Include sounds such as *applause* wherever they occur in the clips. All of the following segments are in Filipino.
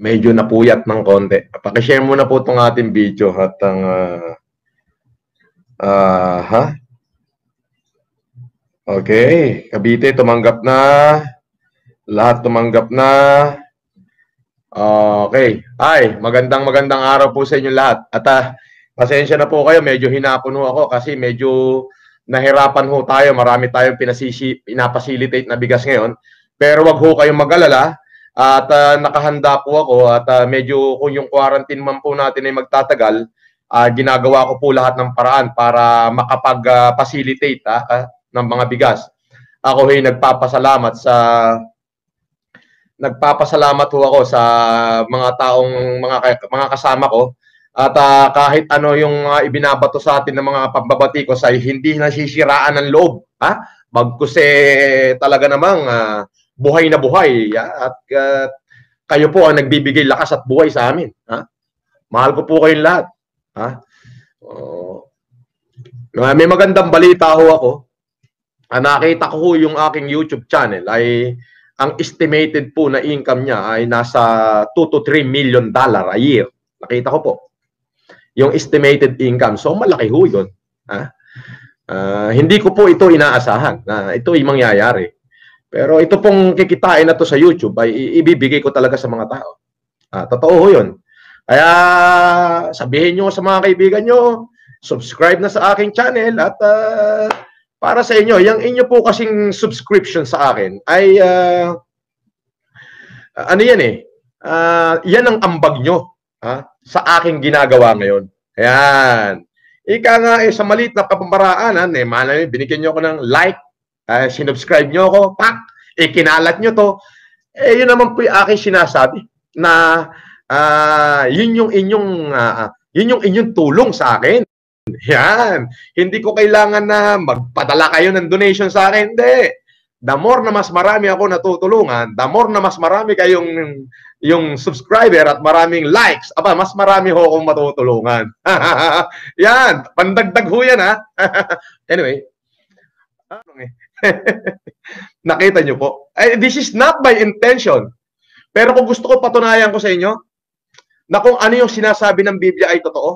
medyo napuyat ng konti. Pakishare muna po itong ating video at ang uh, uh, ha? Okay, Cavite tumanggap na. Lahat tumanggap na. Okay. Ay, magandang magandang araw po sa inyo lahat. At uh, pasensya na po kayo, medyo hinapon ho ako kasi medyo nahirapan ho tayo. Marami tayong pinasisi, pinapasilitate na bigas ngayon. Pero wag ho kayong mag-alala at uh, nakahanda po ako at uh, medyo kung yung quarantine man po natin ay magtatagal, uh, ginagawa ko po lahat ng paraan para makapag-facilitate uh, uh, ng mga bigas. Ako ay nagpapasalamat sa nagpapasalamat po ako sa mga taong mga mga kasama ko at uh, kahit ano yung uh, ibinabato sa atin ng mga pambabati ko sa hindi nasisiraan ng loob ha bagkus eh talaga namang uh, buhay na buhay ah, at uh, kayo po ang nagbibigay lakas at buhay sa amin. Ha? Mahal ko po kayong lahat. Ha? Uh, may magandang balita ho ako. Ah, nakita ko ho yung aking YouTube channel ay ang estimated po na income niya ay nasa 2 to 3 million dollar a year. Nakita ko po. Yung estimated income. So malaki ho yun. Ha? uh, hindi ko po ito inaasahan na ito'y mangyayari. Pero ito pong kikitain na to sa YouTube ay ibibigay ko talaga sa mga tao. Ah, totoo ho yun. Kaya sabihin niyo sa mga kaibigan niyo, subscribe na sa aking channel at uh, para sa inyo, yung inyo po kasing subscription sa akin ay uh, ano yan eh, uh, yan ang ambag niyo, ha, sa aking ginagawa ngayon. Ayan. Ika nga eh, sa maliit na pamamaraanan, eh, malay, binigyan niyo ako ng like, uh, sinubscribe nyo ako, pak, ikinalat nyo to. Eh, yun naman po yung aking sinasabi na uh, yun yung inyong uh, yun yung inyong tulong sa akin. Yan. Hindi ko kailangan na magpadala kayo ng donation sa akin. Hindi. The more na mas marami ako natutulungan, the more na mas marami kayong yung subscriber at maraming likes, aba, mas marami ho akong matutulungan. *laughs* yan. Pandagdag ho yan, ha? *laughs* anyway. Ano eh? *laughs* Nakita nyo po. Eh, this is not by intention. Pero kung gusto ko patunayan ko sa inyo na kung ano yung sinasabi ng Biblia ay totoo,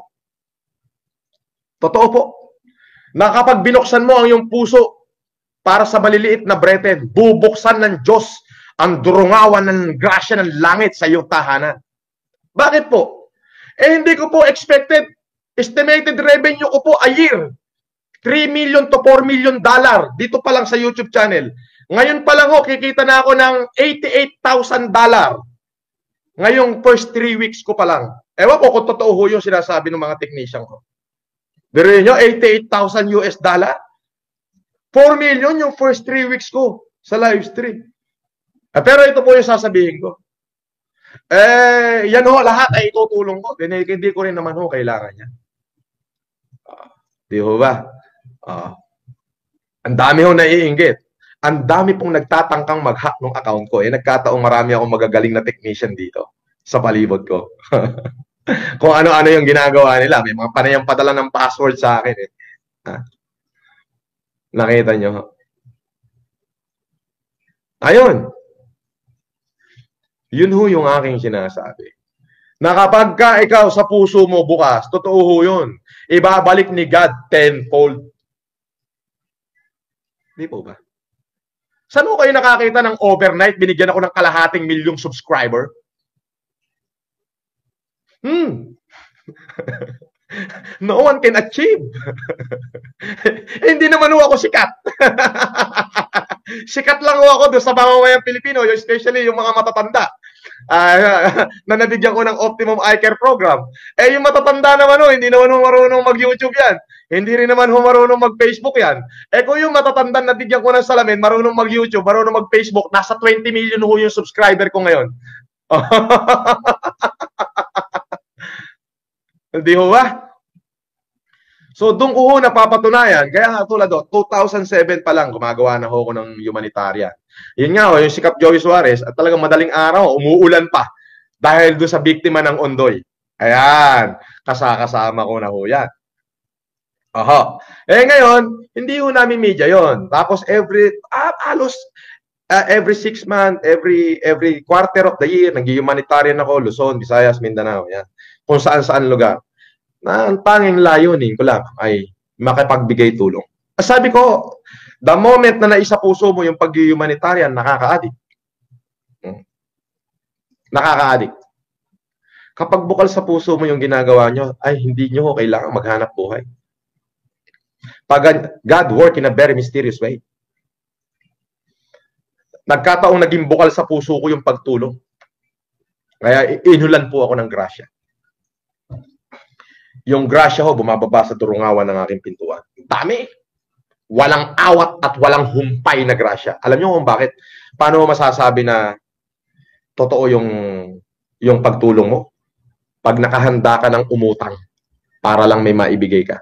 totoo po. Na kapag binuksan mo ang iyong puso para sa maliliit na breten, bubuksan ng Diyos ang durungawan ng grasya ng langit sa iyong tahanan. Bakit po? Eh hindi ko po expected. Estimated revenue ko po a year 3 million to 4 million dollar dito pa lang sa YouTube channel. Ngayon pa lang ho, kikita na ako ng 88,000 dollar. Ngayong first 3 weeks ko pa lang. Ewan ko kung totoo ho yung sinasabi ng mga technician ko. Biruin nyo, 88,000 US dollar? 4 million yung first 3 weeks ko sa live stream. Ah, pero ito po yung sasabihin ko. Eh, yan ho, lahat ay itutulong ko. Hindi, hindi ko rin naman ho kailangan yan. Ah, di ho ba? Uh, ang dami ho naiinggit. Ang dami pong nagtatangkang mag-hack ng account ko. Eh, nagkataong marami akong magagaling na technician dito sa palibot ko. *laughs* Kung ano-ano yung ginagawa nila. May mga panayang padala ng password sa akin. Eh. Ha? Ah. Nakita nyo. Ayun. Yun ho yung aking sinasabi. Na kapag ka ikaw sa puso mo bukas, totoo ho yun. Ibabalik ni God tenfold Di po ba? Saan ko kayo nakakita ng overnight, binigyan ako ng kalahating milyong subscriber? Hmm. *laughs* no one can achieve. eh, *laughs* hindi naman ho ako sikat. *laughs* sikat lang ho ako doon sa mamamayang Pilipino, especially yung mga matatanda uh, na nabigyan ko ng optimum eye care program. Eh, yung matatanda naman ho, hindi naman ho marunong mag-YouTube yan. Hindi rin naman ho marunong mag-Facebook yan. Eh kung yung matatanda na bigyan ko ng salamin, marunong mag-YouTube, marunong mag-Facebook, nasa 20 million ho yung subscriber ko ngayon. *laughs* Hindi ho ba? So doon ko ho napapatunayan. Kaya nga tulad do, 2007 pa lang gumagawa na ho ako ng humanitarian. Yan nga ho, yung sikap Joey Suarez at talagang madaling araw, umuulan pa dahil do sa biktima ng Ondoy. Ayan, kasakasama ko na ho yan. Aha. Eh ngayon, hindi ho namin media yon. Tapos every, ah, alos, uh, ah, every six month, every every quarter of the year, nag-humanitarian ako, Luzon, Visayas, Mindanao, yan. Kung saan-saan lugar. Na ang tanging layunin ko lang ay makapagbigay tulong. Sabi ko, the moment na naisa puso mo yung pag-humanitarian, nakaka-addict. Hmm. Nakaka-addict. Kapag bukal sa puso mo yung ginagawa nyo, ay hindi nyo kailangan maghanap buhay. Pag God work in a very mysterious way. Nagkataong naging bukal sa puso ko yung pagtulong. Kaya inulan po ako ng grasya. Yung grasya ho, bumababa sa turungawan ng aking pintuan. Dami! Walang awat at walang humpay na grasya. Alam niyo kung bakit? Paano mo masasabi na totoo yung, yung pagtulong mo? Pag nakahanda ka ng umutang para lang may maibigay ka.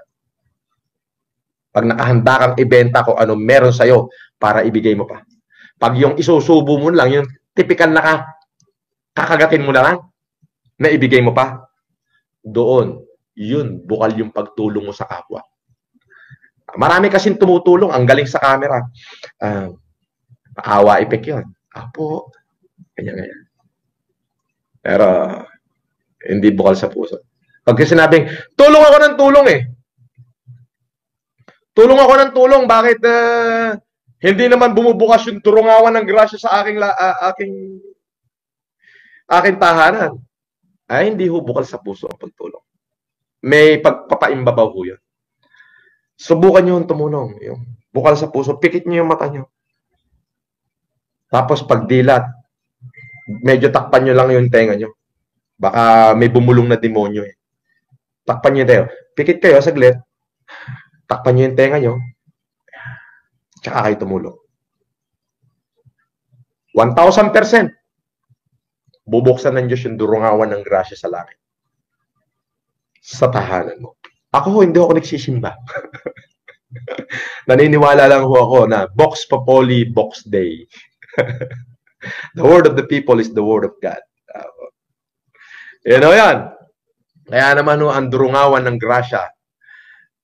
Pag nakahanda kang ibenta ko ano meron sa'yo para ibigay mo pa. Pag yung isusubo mo lang, yung typical na ka, kakagatin mo na lang, na ibigay mo pa, doon, yun, bukal yung pagtulong mo sa kapwa. Marami kasing tumutulong, ang galing sa camera. Uh, ah, awa effect yun. Apo, ganyan-ganyan. Pero, hindi bukal sa puso. Pag sinabing, tulong ako ng tulong eh. Tulong ako ng tulong. Bakit uh, hindi naman bumubukas yung turungawan ng grasya sa aking, uh, aking, aking tahanan? Ay, hindi ho bukal sa puso ang pagtulong. May pagpapaimbabaw ho yun. Subukan nyo yung tumunong. Yung bukal sa puso, pikit nyo yung mata nyo. Tapos pagdilat, medyo takpan nyo lang yung tenga nyo. Baka may bumulong na demonyo eh. Takpan nyo tayo. Pikit kayo, saglit. Takpan nyo yung tenga nyo, tsaka kayo tumulo. 1,000%. Bubuksan ng Diyos yung durungawan ng grasya sa langit. Sa tahanan mo. Ako ho, hindi ako nagsisimba. *laughs* Naniniwala lang ho ako na box papoli, box day. *laughs* the word of the people is the word of God. Uh, you know yan. Kaya naman ho, ang durungawan ng grasya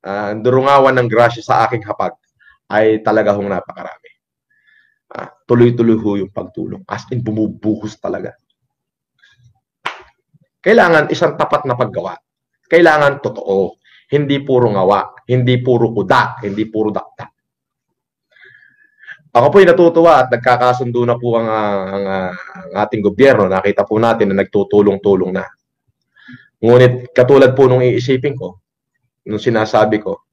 uh, durungawan ng grasya sa aking hapag ay talaga hong napakarami. Uh, tuloy-tuloy ho yung pagtulong. As in, bumubuhos talaga. Kailangan isang tapat na paggawa. Kailangan totoo. Hindi puro ngawa. Hindi puro kuda. Hindi puro daktak. Ako po'y natutuwa at nagkakasundo na po ang, ang, ang ating gobyerno. Nakita po natin na nagtutulong-tulong na. Ngunit katulad po nung iisipin ko, nung sinasabi ko,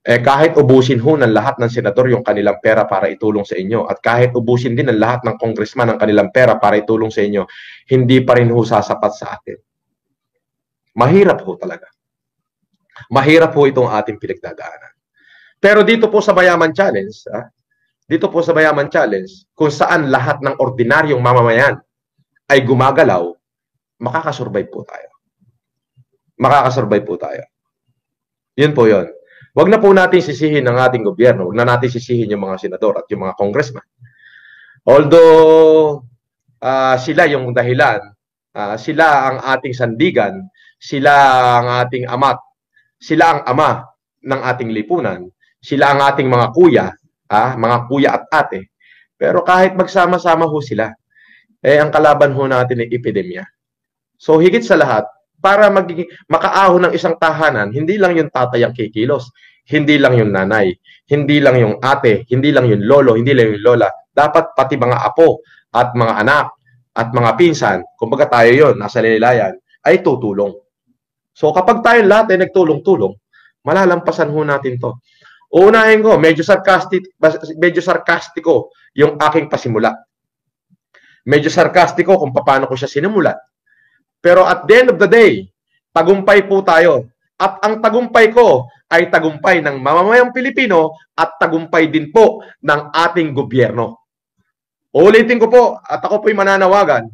eh kahit ubusin ho ng lahat ng senador yung kanilang pera para itulong sa inyo at kahit ubusin din ng lahat ng congressman ang kanilang pera para itulong sa inyo, hindi pa rin ho sasapat sa atin. Mahirap ho talaga. Mahirap ho itong ating pinagdadaanan. Pero dito po sa Mayaman Challenge, ah, dito po sa Mayaman Challenge, kung saan lahat ng ordinaryong mamamayan ay gumagalaw, makakasurvive po tayo. Makakasurvive po tayo. Yun po yun. Huwag na po natin sisihin ang ating gobyerno. Huwag na natin sisihin yung mga senador at yung mga congressman. Although uh, sila yung dahilan, uh, sila ang ating sandigan, sila ang ating amat, sila ang ama ng ating lipunan, sila ang ating mga kuya, ah, mga kuya at ate. Pero kahit magsama-sama ho sila, eh ang kalaban ho natin ay epidemya. So higit sa lahat, para maging, makaahon ng isang tahanan, hindi lang yung tatay ang kikilos, hindi lang yung nanay, hindi lang yung ate, hindi lang yung lolo, hindi lang yung lola. Dapat pati mga apo at mga anak at mga pinsan, kumbaga tayo yon nasa lilayan, ay tutulong. So kapag tayo lahat ay nagtulong-tulong, malalampasan ho natin to. Unahin ko, medyo sarcastic, medyo sarcastiko yung aking pasimula. Medyo sarcastiko kung paano ko siya sinimulan. Pero at the end of the day, tagumpay po tayo. At ang tagumpay ko ay tagumpay ng mamamayang Pilipino at tagumpay din po ng ating gobyerno. Uulitin ko po at ako po'y mananawagan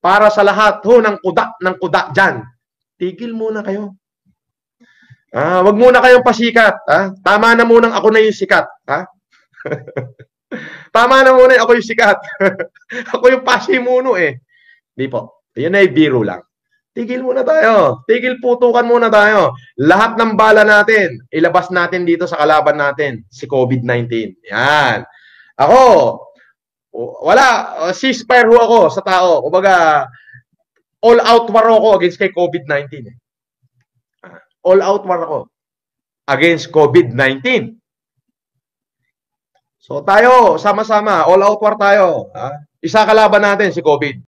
para sa lahat ho ng kuda ng kuda dyan. Tigil muna kayo. Ah, wag muna kayong pasikat, ha? Tama na muna ako na yung sikat, ha? *laughs* Tama na muna ako yung sikat. *laughs* ako yung pasimuno eh. Di po. Yun ay biro lang tigil muna tayo. Tigil putukan muna tayo. Lahat ng bala natin, ilabas natin dito sa kalaban natin, si COVID-19. Yan. Ako, wala, ceasefire ho ako sa tao. Kumbaga, all out war ako against kay COVID-19. All out war ako against COVID-19. So tayo, sama-sama, all out war tayo. Ha? Isa kalaban natin si COVID.